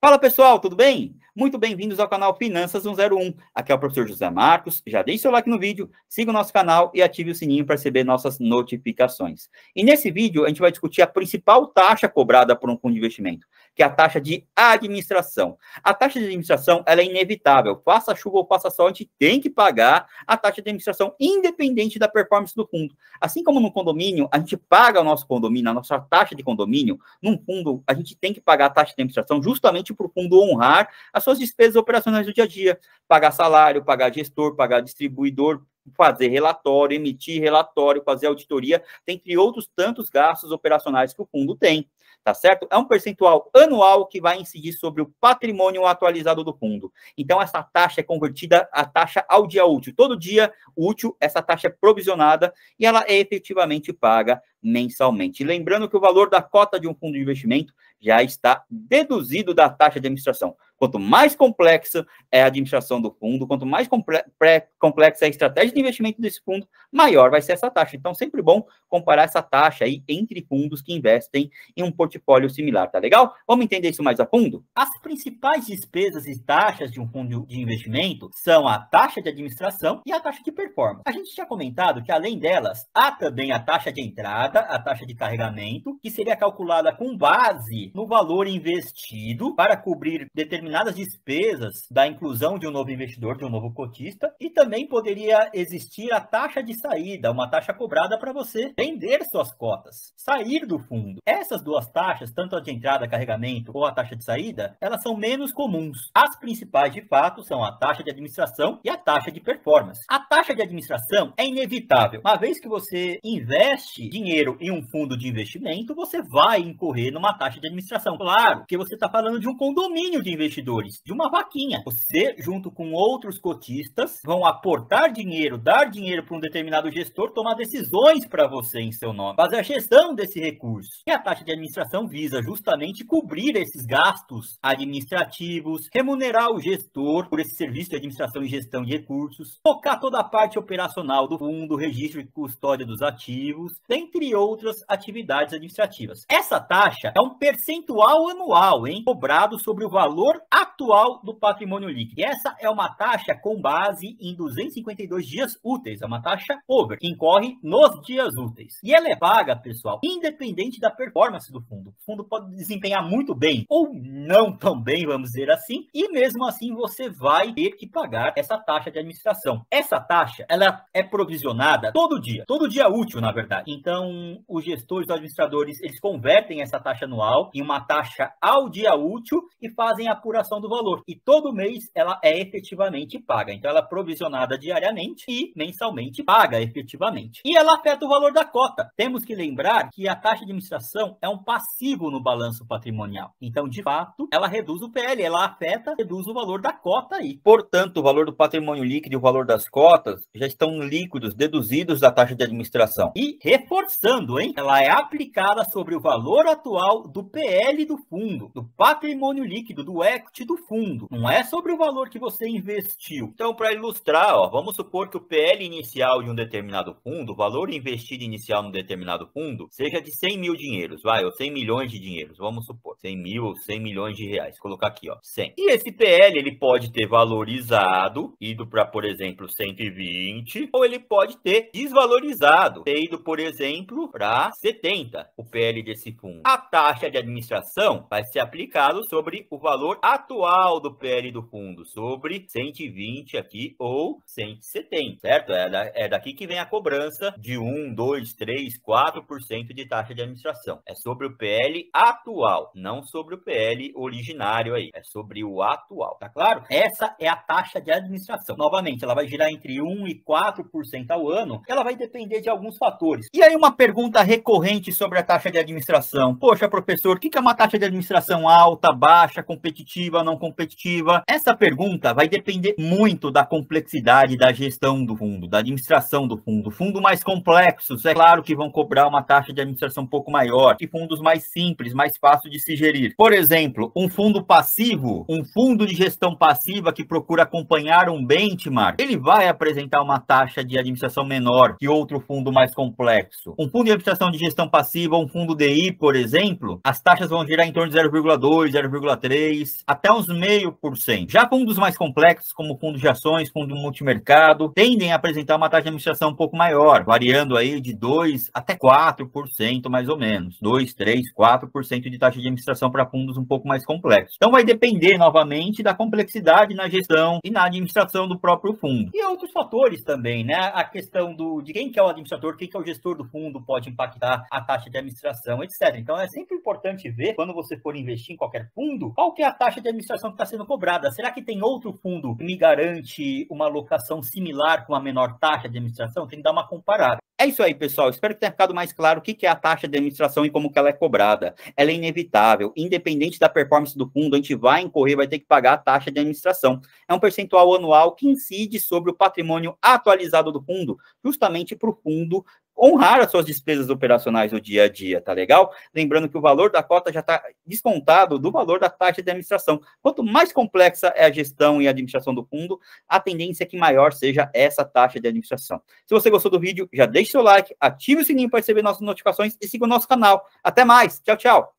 Fala pessoal, tudo bem? Muito bem-vindos ao canal Finanças 101. Aqui é o professor José Marcos. Já deixe seu like no vídeo, siga o nosso canal e ative o sininho para receber nossas notificações. E nesse vídeo a gente vai discutir a principal taxa cobrada por um fundo de investimento, que é a taxa de administração. A taxa de administração ela é inevitável. Faça chuva ou faça sol, a gente tem que pagar a taxa de administração, independente da performance do fundo. Assim como no condomínio, a gente paga o nosso condomínio, a nossa taxa de condomínio, num fundo, a gente tem que pagar a taxa de administração justamente para o fundo honrar as suas despesas operacionais do dia a dia. Pagar salário, pagar gestor, pagar distribuidor, fazer relatório, emitir relatório, fazer auditoria, dentre outros tantos gastos operacionais que o fundo tem, tá certo? É um percentual anual que vai incidir sobre o patrimônio atualizado do fundo. Então, essa taxa é convertida a taxa ao dia útil. Todo dia útil, essa taxa é provisionada e ela é efetivamente paga mensalmente. Lembrando que o valor da cota de um fundo de investimento já está deduzido da taxa de administração. Quanto mais complexa é a administração do fundo, quanto mais complexa é a estratégia de investimento desse fundo, maior vai ser essa taxa. Então, sempre bom comparar essa taxa aí entre fundos que investem em um portfólio similar, tá legal? Vamos entender isso mais a fundo? As principais despesas e taxas de um fundo de investimento são a taxa de administração e a taxa de performance. A gente tinha comentado que, além delas, há também a taxa de entrada, a taxa de carregamento, que seria calculada com base no valor investido para cobrir determinados determinadas despesas da inclusão de um novo investidor, de um novo cotista, e também poderia existir a taxa de saída, uma taxa cobrada para você vender suas cotas, sair do fundo. Essas duas taxas, tanto a de entrada, carregamento ou a taxa de saída, elas são menos comuns. As principais, de fato, são a taxa de administração e a taxa de performance. A taxa de administração é inevitável. Uma vez que você investe dinheiro em um fundo de investimento, você vai incorrer numa taxa de administração. Claro que você está falando de um condomínio de investimento investidores de uma vaquinha. Você, junto com outros cotistas, vão aportar dinheiro, dar dinheiro para um determinado gestor tomar decisões para você em seu nome, fazer a gestão desse recurso. E a taxa de administração visa justamente cobrir esses gastos administrativos, remunerar o gestor por esse serviço de administração e gestão de recursos, focar toda a parte operacional do fundo, registro e custódia dos ativos, entre outras atividades administrativas. Essa taxa é um percentual anual, hein, cobrado sobre o valor atual do patrimônio líquido. E essa é uma taxa com base em 252 dias úteis, é uma taxa over, que incorre nos dias úteis. E ela é paga, pessoal, independente da performance do fundo. O fundo pode desempenhar muito bem ou não tão bem, vamos dizer assim, e mesmo assim você vai ter que pagar essa taxa de administração. Essa taxa, ela é provisionada todo dia, todo dia útil, na verdade. Então, os gestores, os administradores, eles convertem essa taxa anual em uma taxa ao dia útil e fazem a apuração do valor. E todo mês ela é efetivamente paga. Então ela é provisionada diariamente e mensalmente paga efetivamente. E ela afeta o valor da cota. Temos que lembrar que a taxa de administração é um passivo no balanço patrimonial. Então, de fato, ela reduz o PL, ela afeta, reduz o valor da cota aí. Portanto, o valor do patrimônio líquido e o valor das cotas já estão líquidos, deduzidos da taxa de administração. E reforçando, hein? Ela é aplicada sobre o valor atual do PL do fundo, do patrimônio líquido, do ex equity do fundo, não é sobre o valor que você investiu. Então, para ilustrar, ó, vamos supor que o PL inicial de um determinado fundo, o valor investido inicial no determinado fundo, seja de 100 mil dinheiros, vai, ou 100 milhões de dinheiros, vamos supor, 100 mil ou 100 milhões de reais, Vou colocar aqui, ó, 100. E esse PL, ele pode ter valorizado, ido para, por exemplo, 120, ou ele pode ter desvalorizado, ter ido, por exemplo, para 70, o PL desse fundo. A taxa de administração vai ser aplicada sobre o valor atual do PL do fundo sobre 120 aqui ou 170, certo? É, da, é daqui que vem a cobrança de 1, 2, 3, 4% de taxa de administração. É sobre o PL atual, não sobre o PL originário aí. É sobre o atual, tá claro? Essa é a taxa de administração. Novamente, ela vai girar entre 1 e 4% ao ano. Ela vai depender de alguns fatores. E aí uma pergunta recorrente sobre a taxa de administração. Poxa, professor, o que é uma taxa de administração alta, baixa, competitiva? competitiva, não competitiva? Essa pergunta vai depender muito da complexidade da gestão do fundo, da administração do fundo. Fundo mais complexos, é claro que vão cobrar uma taxa de administração um pouco maior que fundos mais simples, mais fácil de se gerir. Por exemplo, um fundo passivo, um fundo de gestão passiva que procura acompanhar um benchmark, ele vai apresentar uma taxa de administração menor que outro fundo mais complexo. Um fundo de administração de gestão passiva, um fundo DI, por exemplo, as taxas vão girar em torno de 0,2, 0,3 até uns meio por cento. Já fundos mais complexos, como fundos de ações, fundo multimercado, tendem a apresentar uma taxa de administração um pouco maior, variando aí de 2 até 4%, mais ou menos. 2, 3, 4% de taxa de administração para fundos um pouco mais complexos. Então vai depender novamente da complexidade na gestão e na administração do próprio fundo. E outros fatores também, né? A questão do de quem que é o administrador, quem que é o gestor do fundo pode impactar a taxa de administração, etc. Então é sempre importante ver quando você for investir em qualquer fundo, qual que é a taxa taxa de administração que está sendo cobrada. Será que tem outro fundo que me garante uma alocação similar com a menor taxa de administração? Tem que dar uma comparada. É isso aí, pessoal. Espero que tenha ficado mais claro o que é a taxa de administração e como ela é cobrada. Ela é inevitável. Independente da performance do fundo, a gente vai incorrer, vai ter que pagar a taxa de administração. É um percentual anual que incide sobre o patrimônio atualizado do fundo, justamente para o fundo honrar as suas despesas operacionais no dia a dia, tá legal? Lembrando que o valor da cota já está descontado do valor da taxa de administração. Quanto mais complexa é a gestão e a administração do fundo, a tendência é que maior seja essa taxa de administração. Se você gostou do vídeo, já deixa deixe seu like, ative o sininho para receber nossas notificações e siga o nosso canal. Até mais. Tchau, tchau.